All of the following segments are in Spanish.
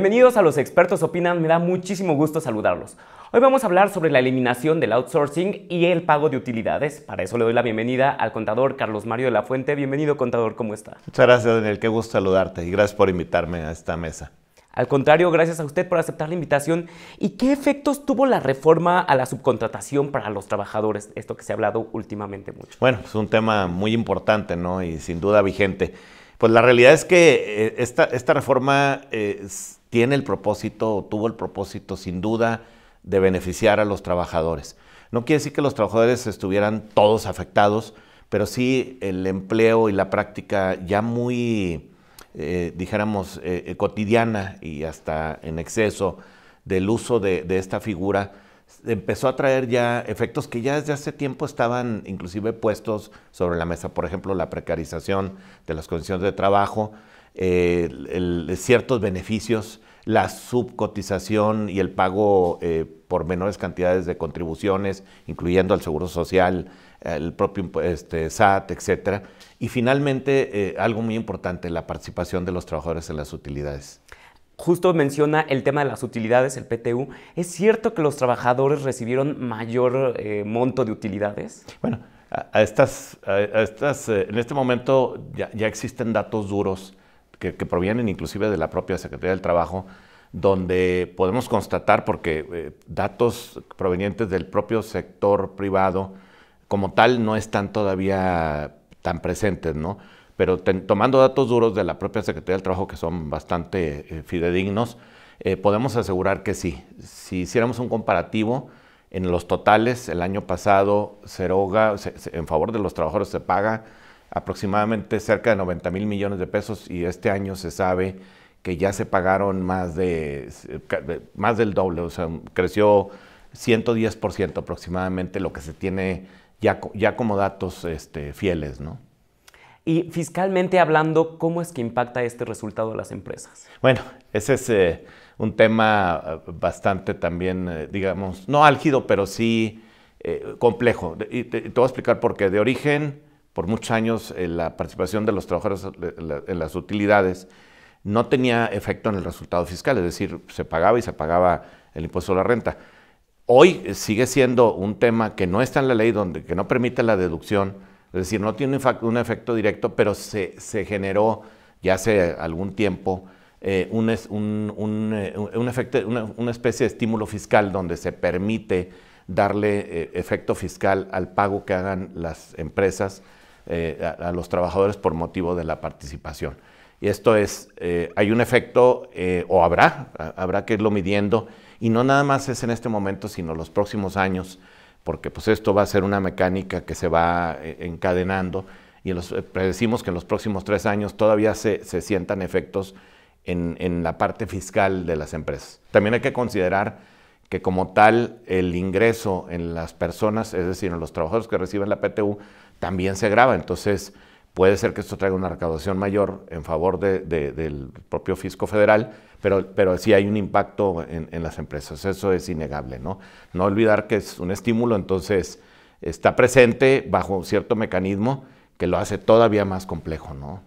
Bienvenidos a Los Expertos Opinan, me da muchísimo gusto saludarlos. Hoy vamos a hablar sobre la eliminación del outsourcing y el pago de utilidades. Para eso le doy la bienvenida al contador Carlos Mario de la Fuente. Bienvenido contador, ¿cómo está? Muchas gracias Daniel, qué gusto saludarte y gracias por invitarme a esta mesa. Al contrario, gracias a usted por aceptar la invitación. ¿Y qué efectos tuvo la reforma a la subcontratación para los trabajadores? Esto que se ha hablado últimamente mucho. Bueno, es un tema muy importante, ¿no? Y sin duda vigente. Pues la realidad es que eh, esta, esta reforma es eh, tiene el propósito o tuvo el propósito sin duda de beneficiar a los trabajadores. No quiere decir que los trabajadores estuvieran todos afectados, pero sí el empleo y la práctica ya muy, eh, dijéramos, eh, eh, cotidiana y hasta en exceso del uso de, esta figura, empezó a traer ya efectos que ya desde hace tiempo estaban inclusive puestos sobre la mesa, por ejemplo, la precarización de las condiciones de trabajo, ciertos beneficios, la subcotización y el pago eh, por menores cantidades de contribuciones, incluyendo al Seguro Social, el propio este, SAT, etc. Y finalmente, eh, algo muy importante, la participación de los trabajadores en las utilidades. Justo menciona el tema de las utilidades, el PTU. ¿Es cierto que los trabajadores recibieron mayor eh, monto de utilidades? Bueno, a, estas, estas, en este momento ya existen datos duros que, provienen inclusive de la propia Secretaría del Trabajo, donde podemos constatar, porque eh, datos provenientes del propio sector privado como tal no están todavía tan presentes, ¿no? Pero tomando datos duros de la propia Secretaría del Trabajo, que son bastante eh, fidedignos, eh, podemos asegurar que sí. Si hiciéramos un comparativo, en los totales el año pasado, en favor de los trabajadores se paga aproximadamente cerca de 90 mil millones de pesos y este año se sabe que ya se pagaron más, de, más del doble, o sea, creció 110% aproximadamente lo que se tiene ya, ya como datos este, fieles, ¿no? Y fiscalmente hablando, ¿cómo es que impacta este resultado a las empresas? Bueno, ese es eh, un tema eh, bastante también, eh, digamos, no álgido, pero sí complejo. Y te, te, voy a explicar por qué. De origen, por muchos años eh, la participación de los trabajadores eh, en las utilidades no tenía efecto en el resultado fiscal, es decir, se pagaba y se pagaba el impuesto a la renta. Hoy eh, sigue siendo un tema que no está en la ley, donde, que no permite la deducción, es decir, no tiene un efecto directo, pero se, generó ya hace algún tiempo una, especie de estímulo fiscal donde se permite darle efecto fiscal al pago que hagan las empresas eh, a, los trabajadores por motivo de la participación. Y esto es, eh, hay un efecto, eh, o habrá, habrá que irlo midiendo, y no nada más es en este momento, sino los próximos años, porque pues esto va a ser una mecánica que se va encadenando, y predecimos que en los próximos tres años todavía se, sientan efectos en, en la parte fiscal de las empresas. También hay que considerar que como tal el ingreso en las personas, es decir, en los trabajadores que reciben la PTU, también se graba. Entonces, puede ser que esto traiga una recaudación mayor en favor del propio fisco federal, pero, pero sí hay un impacto en, las empresas. Eso es innegable, ¿no? No olvidar que es un estímulo, entonces está presente bajo cierto mecanismo que lo hace todavía más complejo, ¿no?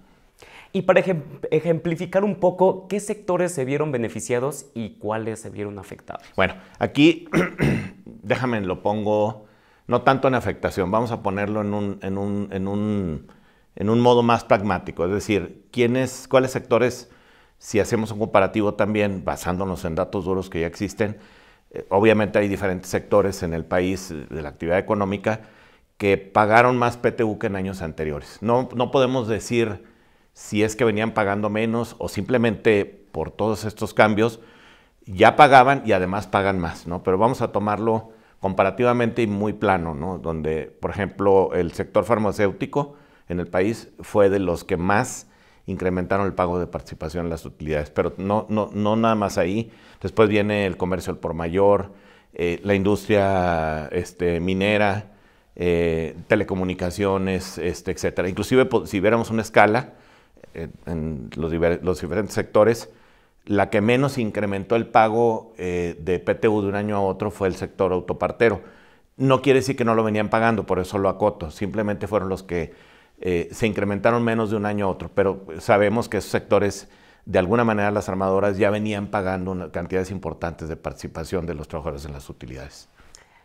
Y para ejemplificar un poco, ¿qué sectores se vieron beneficiados y cuáles se vieron afectados? Bueno, aquí déjame lo pongo no tanto en afectación, vamos a ponerlo en un, en un, modo más pragmático, es decir, ¿quiénes, cuáles sectores, si hacemos un comparativo también basándonos en datos duros que ya existen, eh, obviamente hay diferentes sectores en el país eh, de la actividad económica que pagaron más PTU que en años anteriores. No, no podemos decir si es que venían pagando menos o simplemente por todos estos cambios ya pagaban y además pagan más, ¿no? Pero vamos a tomarlo comparativamente y muy plano, ¿no? donde, por ejemplo, el sector farmacéutico en el país fue de los que más incrementaron el pago de participación en las utilidades, pero no, no, no nada más ahí. Después viene el comercio al por mayor, eh, la industria este, minera, eh, telecomunicaciones, este, etcétera. Inclusive si viéramos una escala eh, en los, diferentes sectores, la que menos incrementó el pago eh, de PTU de un año a otro fue el sector autopartero. No quiere decir que no lo venían pagando, por eso lo acoto. Simplemente fueron los que eh, se incrementaron menos de un año a otro. Pero sabemos que esos sectores, de alguna manera, las armadoras ya venían pagando cantidades importantes de participación de los trabajadores en las utilidades.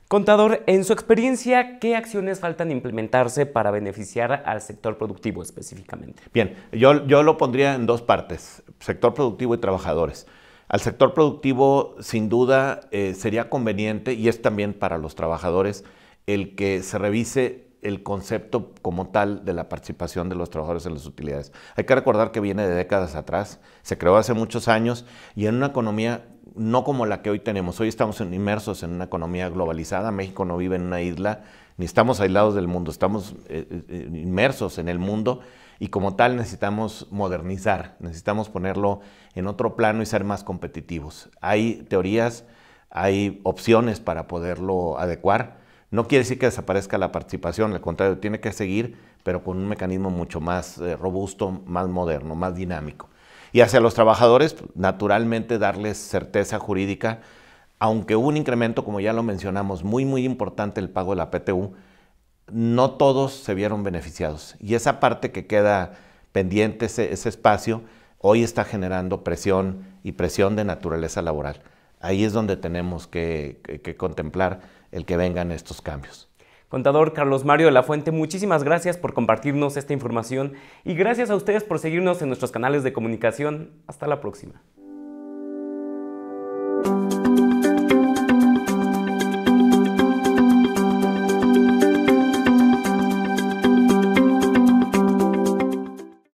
Contador, en su experiencia, ¿qué acciones faltan implementarse para beneficiar al sector productivo específicamente? Bien, yo, yo lo pondría en dos partes, sector productivo y trabajadores. Al sector productivo, sin duda, eh, sería conveniente, y es también para los trabajadores, el que se revise el concepto como tal de la participación de los trabajadores en las utilidades. Hay que recordar que viene de décadas atrás, se creó hace muchos años y en una economía no como la que hoy tenemos. Hoy estamos inmersos en una economía globalizada, México no vive en una isla, ni estamos aislados del mundo, estamos eh, eh, eh, inmersos en el mundo y como tal necesitamos modernizar, necesitamos ponerlo en otro plano y ser más competitivos. Hay teorías, hay opciones para poderlo adecuar no quiere decir que desaparezca la participación, al contrario, tiene que seguir, pero con un mecanismo mucho más eh, robusto, más moderno, más dinámico. Y hacia los trabajadores, naturalmente, darles certeza jurídica, aunque hubo un incremento, como ya lo mencionamos, muy, muy importante el pago de la PTU, no todos se vieron beneficiados. Y esa parte que queda pendiente, ese espacio, hoy está generando presión y presión de naturaleza laboral. Ahí es donde tenemos que, contemplar el que vengan estos cambios. Contador Carlos Mario de la Fuente, muchísimas gracias por compartirnos esta información y gracias a ustedes por seguirnos en nuestros canales de comunicación. Hasta la próxima.